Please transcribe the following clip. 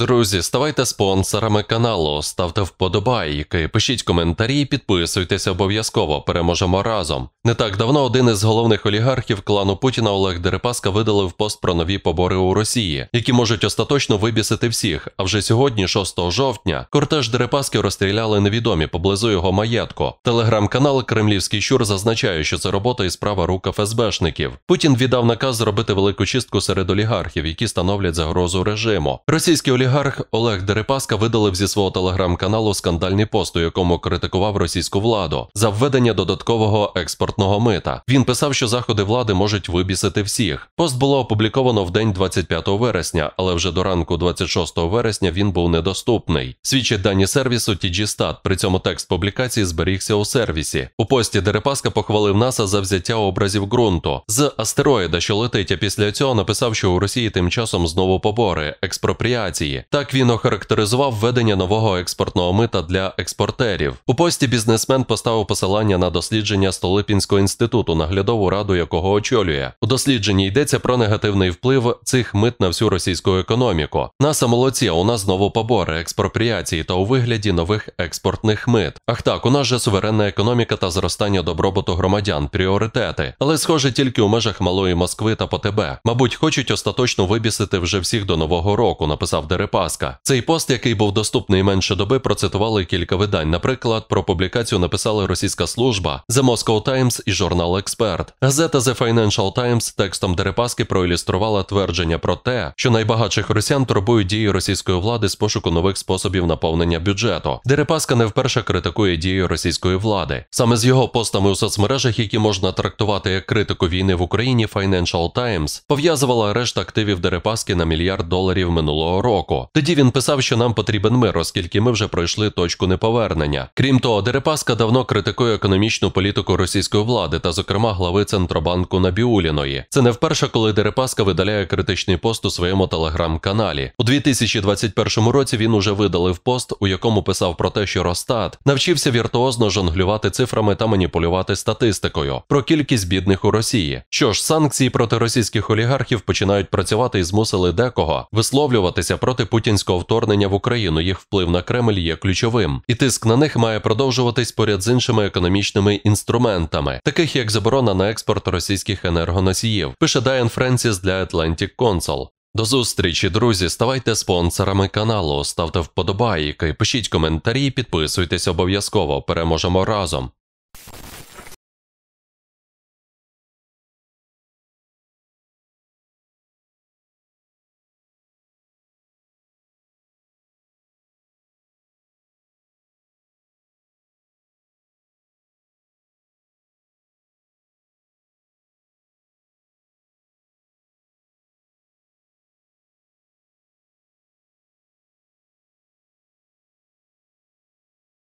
Друзі, ставайте спонсорами каналу, ставте вподобайки, пишіть коментарі, підписуйтесь обов'язково, переможемо разом. Не так давно один із головних олігархів клану Путіна Олег Дерипаска видалив пост про нові побори у Росії, які можуть остаточно вибісити всіх. А вже сьогодні, 6 жовтня, кортеж Дерипаски розстріляли невідомі поблизу його маєтку. Телеграм-канал Кремлівський Щур зазначає, що це робота і справа рук ФСБшників. Путін віддав наказ зробити велику чистку серед олігархів, які становлять загрозу режиму. Російські олігархи Олігарх Олег Дерипаска видалив зі свого телеграм-каналу скандальний пост, у якому критикував російську владу за введення додаткового експортного мита. Він писав, що заходи влади можуть вибісити всіх. Пост було опубліковано в день 25 вересня, але вже до ранку, 26 вересня, він був недоступний. Свідчить дані сервісу TGStat, При цьому текст публікації зберігся у сервісі. У пості Дерипаска похвалив НАСА за взяття образів ґрунту з астероїда, що летить. а Після цього написав, що у Росії тим часом знову побори експропріації. Так він охарактеризував введення нового експортного мита для експортерів. У пості бізнесмен поставив посилання на дослідження Столипінського інституту, наглядову раду якого очолює. У дослідженні йдеться про негативний вплив цих мит на всю російську економіку. Наса молодці, а у нас знову побори, експропріації та у вигляді нових експортних мит. Ах так, у нас же суверенна економіка та зростання добробуту громадян пріоритети, але схоже тільки у межах малої Москви та по ПТБ. Мабуть, хочуть остаточно вибісити вже всіх до нового року, написав Дереп. Перепаска. Цей пост, який був доступний менше доби, процитували кілька видань. Наприклад, про публікацію написали російська служба The Moscow Times і журнал Експерт. Газета The Financial Times текстом Дерипаски проілюструвала твердження про те, що найбагатших росіян турбують дії російської влади з пошуку нових способів наповнення бюджету. Дерипаска не вперше критикує дії російської влади. Саме з його постами у соцмережах, які можна трактувати як критику війни в Україні, Financial Times пов'язувала арешт активів Дерипаски на мільярд доларів минулого року. Франко. Тоді він писав, що нам потрібен мир, оскільки ми вже пройшли точку неповернення. Крім того, Дерипаска давно критикує економічну політику російської влади та, зокрема, глави Центробанку Набіуліної. Це не вперше, коли Дерипаска видаляє критичний пост у своєму телеграм-каналі. У 2021 році він уже видалив пост, у якому писав про те, що Ростат навчився віртуозно жонглювати цифрами та маніпулювати статистикою про кількість бідних у Росії. Що ж, санкції проти російських олігархів починають працювати і змусили декого висловлюватися проти проти путінського вторгнення в Україну їх вплив на Кремль є ключовим, і тиск на них має продовжуватись поряд з іншими економічними інструментами, таких як заборона на експорт російських енергоносіїв. Пише Дайан Френсіс для Atlantic Консол. До зустрічі, друзі. Ставайте спонсорами каналу, ставте вподобайки, пишіть коментарі, підписуйтесь обов'язково. Переможемо разом.